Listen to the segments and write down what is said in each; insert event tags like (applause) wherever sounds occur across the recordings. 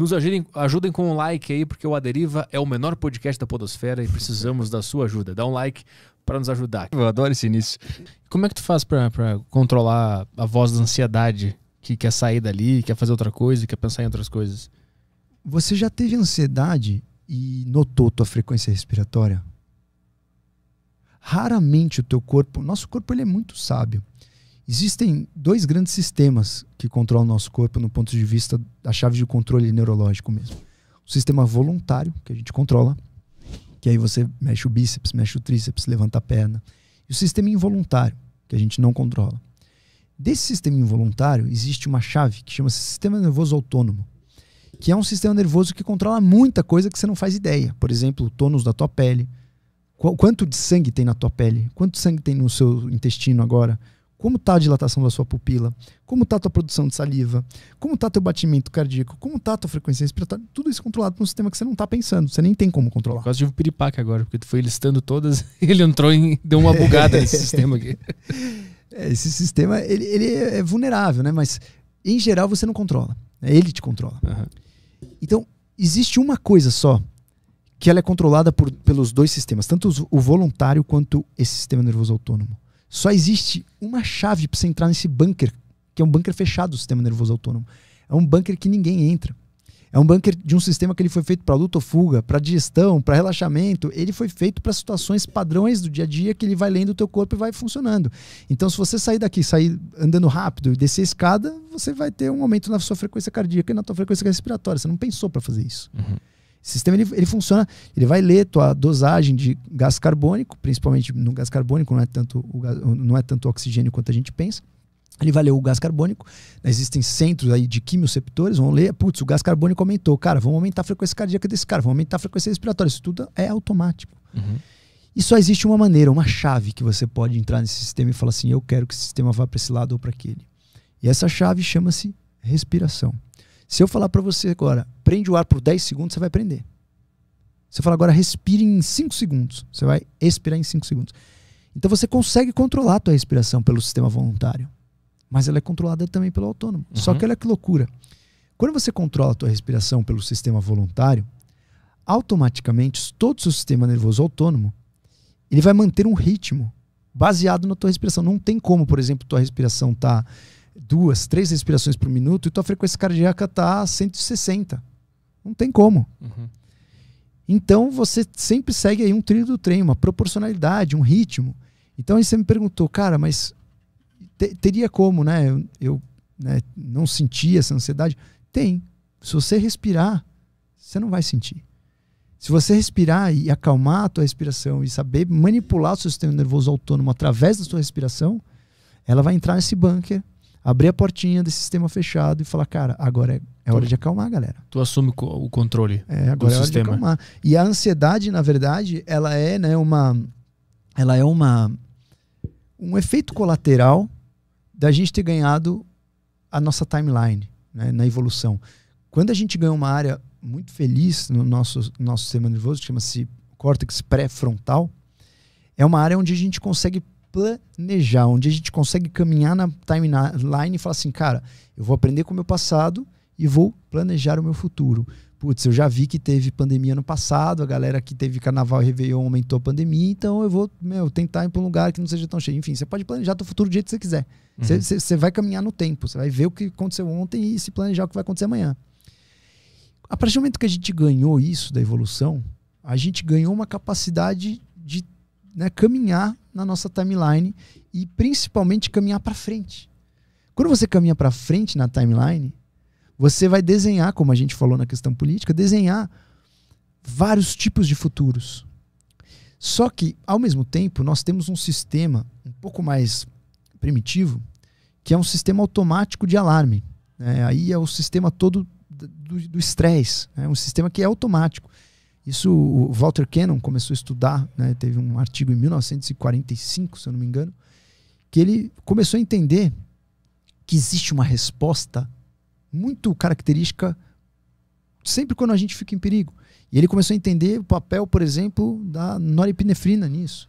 Nos ajudem, ajudem com um like aí, porque o Aderiva é o menor podcast da Podosfera e precisamos da sua ajuda. Dá um like para nos ajudar. Eu adoro esse início. Como é que tu faz para controlar a voz da ansiedade que quer sair dali, quer fazer outra coisa, quer pensar em outras coisas? Você já teve ansiedade e notou tua frequência respiratória? Raramente o teu corpo, nosso corpo ele é muito sábio. Existem dois grandes sistemas que controlam o nosso corpo no ponto de vista da chave de controle neurológico mesmo. O sistema voluntário, que a gente controla, que aí você mexe o bíceps, mexe o tríceps, levanta a perna. E o sistema involuntário, que a gente não controla. Desse sistema involuntário existe uma chave que chama-se sistema nervoso autônomo, que é um sistema nervoso que controla muita coisa que você não faz ideia. Por exemplo, o tônus da tua pele, quanto de sangue tem na tua pele, quanto sangue tem no seu intestino agora, como está a dilatação da sua pupila? Como está a tua produção de saliva? Como está teu batimento cardíaco? Como está a tua frequência respiratória? Tudo isso controlado por um sistema que você não está pensando, você nem tem como controlar. Eu quase tive um piripaque agora, porque tu foi listando todas, (laughs) ele entrou e deu uma bugada nesse (laughs) sistema aqui. É, esse sistema, ele, ele, é vulnerável, né? Mas, em geral, você não controla. Ele te controla. Uhum. Então, existe uma coisa só que ela é controlada por, pelos dois sistemas, tanto o voluntário quanto esse sistema nervoso autônomo. Só existe uma chave para você entrar nesse bunker, que é um bunker fechado do sistema nervoso autônomo. É um bunker que ninguém entra. É um bunker de um sistema que ele foi feito para luta ou fuga, para digestão, para relaxamento. Ele foi feito para situações padrões do dia a dia que ele vai lendo o teu corpo e vai funcionando. Então, se você sair daqui, sair andando rápido e descer a escada, você vai ter um aumento na sua frequência cardíaca e na tua frequência respiratória. Você não pensou para fazer isso. Uhum. Esse sistema ele, ele funciona, ele vai ler tua dosagem de gás carbônico, principalmente no gás carbônico, não é tanto o gás, não é tanto oxigênio quanto a gente pensa. Ele vai ler o gás carbônico. Existem centros aí de quimioceptores, vão ler, putz, o gás carbônico aumentou. Cara, vamos aumentar a frequência cardíaca desse cara, vamos aumentar a frequência respiratória. Isso tudo é automático. Uhum. E só existe uma maneira, uma chave que você pode entrar nesse sistema e falar assim: eu quero que esse sistema vá para esse lado ou para aquele. E essa chave chama-se respiração. Se eu falar para você agora, prende o ar por 10 segundos, você vai prender. Se eu falar agora, respire em 5 segundos, você vai expirar em 5 segundos. Então você consegue controlar a tua respiração pelo sistema voluntário, mas ela é controlada também pelo autônomo. Uhum. Só que olha que loucura. Quando você controla a tua respiração pelo sistema voluntário, automaticamente todo o seu sistema nervoso autônomo, ele vai manter um ritmo baseado na tua respiração. Não tem como, por exemplo, tua respiração tá duas, três respirações por minuto e então tua frequência cardíaca está 160. Não tem como. Uhum. Então você sempre segue aí um trilho do trem, uma proporcionalidade, um ritmo. Então aí você me perguntou, cara, mas te, teria como, né? Eu, eu né, não senti essa ansiedade? Tem. Se você respirar, você não vai sentir. Se você respirar e acalmar a tua respiração e saber manipular o seu sistema nervoso autônomo através da sua respiração, ela vai entrar nesse bunker abrir a portinha desse sistema fechado e falar, cara, agora é, é hora de acalmar, galera. Tu assume o controle. É, agora do é hora sistema. de acalmar. E a ansiedade, na verdade, ela é, né, uma ela é uma um efeito colateral da gente ter ganhado a nossa timeline, né, na evolução. Quando a gente ganha uma área muito feliz no nosso nosso sistema nervoso, chama-se córtex pré-frontal, é uma área onde a gente consegue planejar, onde a gente consegue caminhar na timeline e falar assim, cara, eu vou aprender com o meu passado e vou planejar o meu futuro. Putz, eu já vi que teve pandemia no passado, a galera que teve carnaval e Réveillon aumentou a pandemia, então eu vou meu, tentar ir para um lugar que não seja tão cheio. Enfim, você pode planejar o futuro do jeito que você quiser. Uhum. Você uhum. vai caminhar no tempo, você vai ver o que aconteceu ontem e se planejar o que vai acontecer amanhã. A partir do momento que a gente ganhou isso da evolução, a gente ganhou uma capacidade de né, caminhar na nossa timeline e principalmente caminhar para frente. Quando você caminha para frente na timeline, você vai desenhar, como a gente falou na questão política, desenhar vários tipos de futuros. Só que, ao mesmo tempo, nós temos um sistema um pouco mais primitivo, que é um sistema automático de alarme. É, aí é o sistema todo do estresse, é um sistema que é automático. Isso o Walter Cannon começou a estudar, né, teve um artigo em 1945, se eu não me engano, que ele começou a entender que existe uma resposta muito característica sempre quando a gente fica em perigo. E ele começou a entender o papel, por exemplo, da norepinefrina nisso.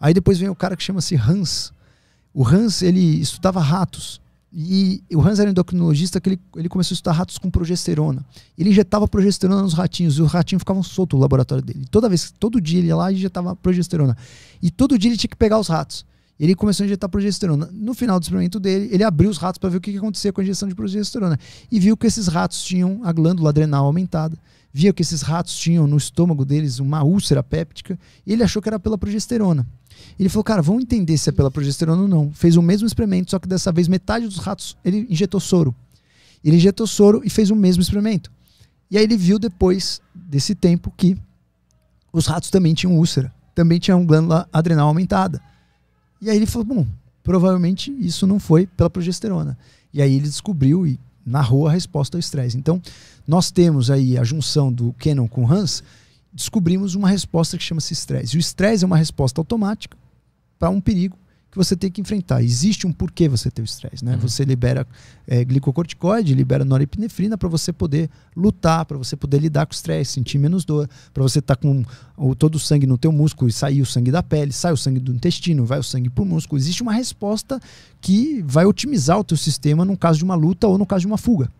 Aí depois vem o cara que chama-se Hans. O Hans, ele estudava ratos. E o Hans era endocrinologista que ele, ele começou a estudar ratos com progesterona. Ele injetava progesterona nos ratinhos e os ratinhos ficavam soltos no laboratório dele. Toda vez, todo dia ele ia lá e injetava progesterona. E todo dia ele tinha que pegar os ratos. Ele começou a injetar progesterona. No final do experimento dele, ele abriu os ratos para ver o que, que acontecia com a injeção de progesterona e viu que esses ratos tinham a glândula adrenal aumentada via que esses ratos tinham no estômago deles uma úlcera péptica, ele achou que era pela progesterona. Ele falou, cara, vamos entender se é pela progesterona ou não. Fez o mesmo experimento, só que dessa vez metade dos ratos ele injetou soro. Ele injetou soro e fez o mesmo experimento. E aí ele viu depois desse tempo que os ratos também tinham úlcera, também tinham glândula adrenal aumentada. E aí ele falou, bom, provavelmente isso não foi pela progesterona. E aí ele descobriu e narrou a resposta ao estresse. Então, nós temos aí a junção do Kenon com Hans, descobrimos uma resposta que chama-se estresse. O estresse é uma resposta automática para um perigo que você tem que enfrentar. Existe um porquê você ter o estresse, né? Uhum. Você libera é, glicocorticoide, libera norepinefrina para você poder lutar, para você poder lidar com o estresse, sentir menos dor, para você estar tá com o, todo o sangue no teu músculo e sair o sangue da pele, sai o sangue do intestino, vai o sangue para o músculo. Existe uma resposta que vai otimizar o teu sistema no caso de uma luta ou no caso de uma fuga.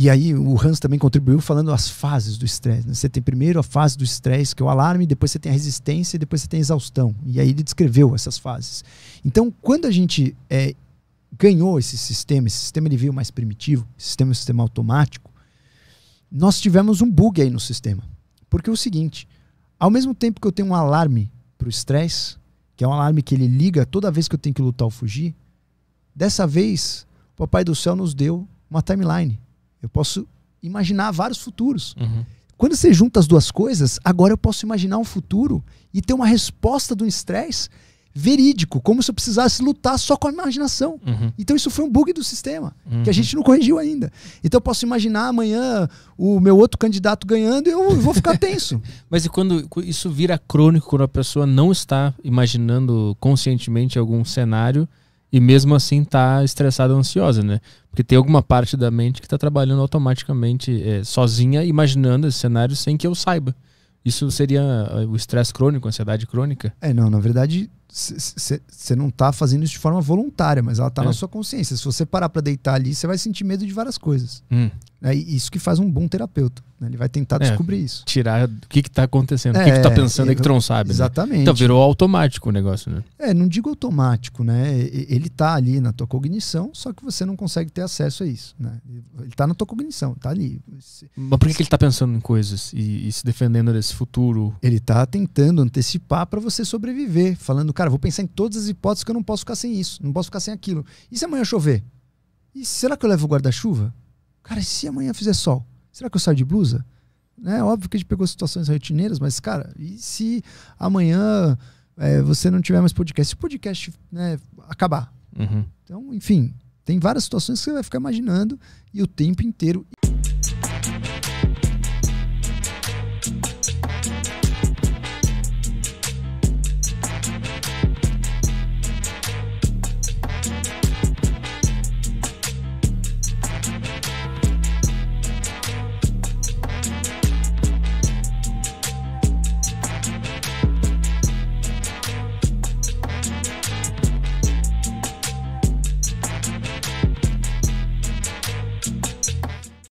E aí o Hans também contribuiu falando as fases do estresse. Né? Você tem primeiro a fase do estresse, que é o alarme, depois você tem a resistência e depois você tem a exaustão. E aí ele descreveu essas fases. Então, quando a gente é, ganhou esse sistema, esse sistema ele veio mais primitivo, sistema é sistema automático, nós tivemos um bug aí no sistema. Porque é o seguinte, ao mesmo tempo que eu tenho um alarme para o estresse, que é um alarme que ele liga toda vez que eu tenho que lutar ou fugir, dessa vez, o Papai do Céu nos deu uma timeline. Eu posso imaginar vários futuros. Uhum. Quando você junta as duas coisas, agora eu posso imaginar um futuro e ter uma resposta do estresse verídico, como se eu precisasse lutar só com a imaginação. Uhum. Então isso foi um bug do sistema, uhum. que a uhum. gente não corrigiu ainda. Então eu posso imaginar amanhã o meu outro candidato ganhando e eu vou ficar (laughs) tenso. Mas e quando isso vira crônico, quando a pessoa não está imaginando conscientemente algum cenário, e mesmo assim tá estressada, ansiosa, né? Porque tem alguma parte da mente que está trabalhando automaticamente é, sozinha, imaginando esse cenário sem que eu saiba. Isso seria eh, o estresse crônico, a ansiedade crônica? É, não, na verdade, você não está fazendo isso de forma voluntária, mas ela está é. na sua consciência. Se você parar para deitar ali, você vai sentir medo de várias coisas. Hum. É isso que faz um bom terapeuta. Né? Ele vai tentar é, descobrir isso. Tirar o que está acontecendo, é, o que está é, pensando é, é que o não sabe. Né? Exatamente. Né? Então virou automático o negócio, né? É, não digo automático, né? Ele está ali na tua cognição, só que você não consegue ter acesso a isso. Né? Ele está na tua cognição, está ali. Mas por que, que ele está pensando em coisas e, e, se defendendo desse futuro? Ele está tentando antecipar para você sobreviver, falando, cara, vou pensar em todas as hipóteses que eu não posso ficar sem isso, não posso ficar sem aquilo. E se amanhã chover? E será que eu levo o guarda-chuva? Cara, e se amanhã fizer sol? Será que eu saio de blusa? Né? Óbvio que a gente pegou situações rotineiras, mas, cara, e se amanhã é, você não tiver mais podcast? Se o podcast né, acabar? Uhum. Então, enfim, tem várias situações que você vai ficar imaginando e o tempo inteiro.